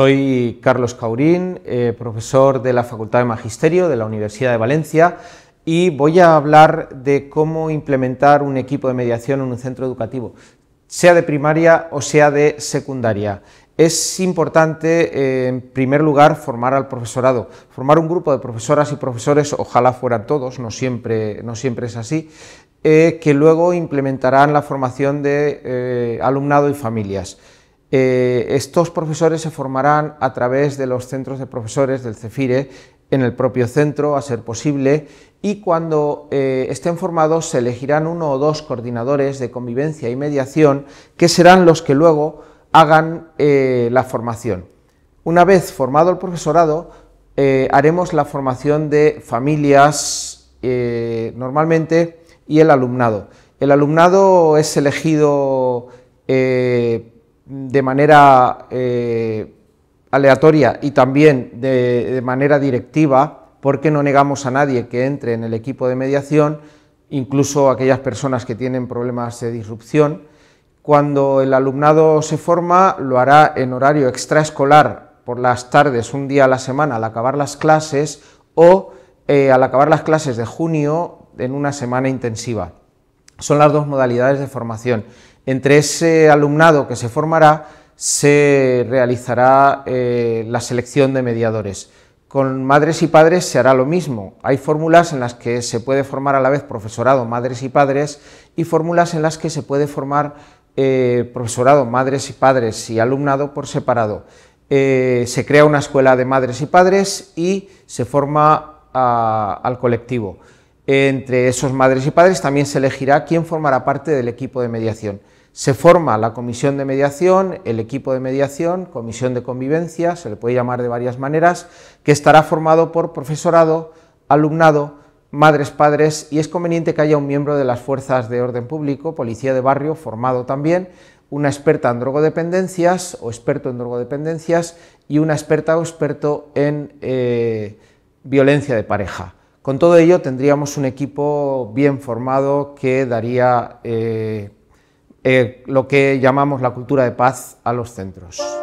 Soy Carlos Caurín, eh, profesor de la Facultad de Magisterio de la Universidad de Valencia y voy a hablar de cómo implementar un equipo de mediación en un centro educativo, sea de primaria o sea de secundaria. Es importante, eh, en primer lugar, formar al profesorado, formar un grupo de profesoras y profesores, ojalá fueran todos, no siempre, no siempre es así, eh, que luego implementarán la formación de alumnado y familias. Eh, estos profesores se formarán a través de los centros de profesores del CEFIRE en el propio centro, a ser posible, y cuando eh, estén formados se elegirán uno o dos coordinadores de convivencia y mediación que serán los que luego hagan eh, la formación. Una vez formado el profesorado, haremos la formación de familias normalmente y el alumnado. El alumnado es elegido de manera eh, aleatoria y también de, manera directiva, porque no negamos a nadie que entre en el equipo de mediación, incluso aquellas personas que tienen problemas de disrupción. Cuando el alumnado se forma, lo hará en horario extraescolar por las tardes, un día a la semana, al acabar las clases, o eh, al acabar las clases de junio, en una semana intensiva son las dos modalidades de formación. Entre ese alumnado que se formará se realizará eh, la selección de mediadores. Con madres y padres se hará lo mismo. Hay fórmulas en las que se puede formar a la vez profesorado, madres y padres, y fórmulas en las que se puede formar eh, profesorado, madres y padres y alumnado por separado. Eh, se crea una escuela de madres y padres y se forma ah, al colectivo. Entre esos madres y padres también se elegirá quién formará parte del equipo de mediación. Se forma la comisión de mediación, el equipo de mediación, comisión de convivencia, se le puede llamar de varias maneras, que estará formado por profesorado, alumnado, madres, padres y es conveniente que haya un miembro de las fuerzas de orden público, policía de barrio, formado también, una experta en drogodependencias o experto en drogodependencias y una experta o experto en eh, violencia de pareja. Con todo ello tendríamos un equipo bien formado que daría eh, eh, lo que llamamos la cultura de paz a los centros.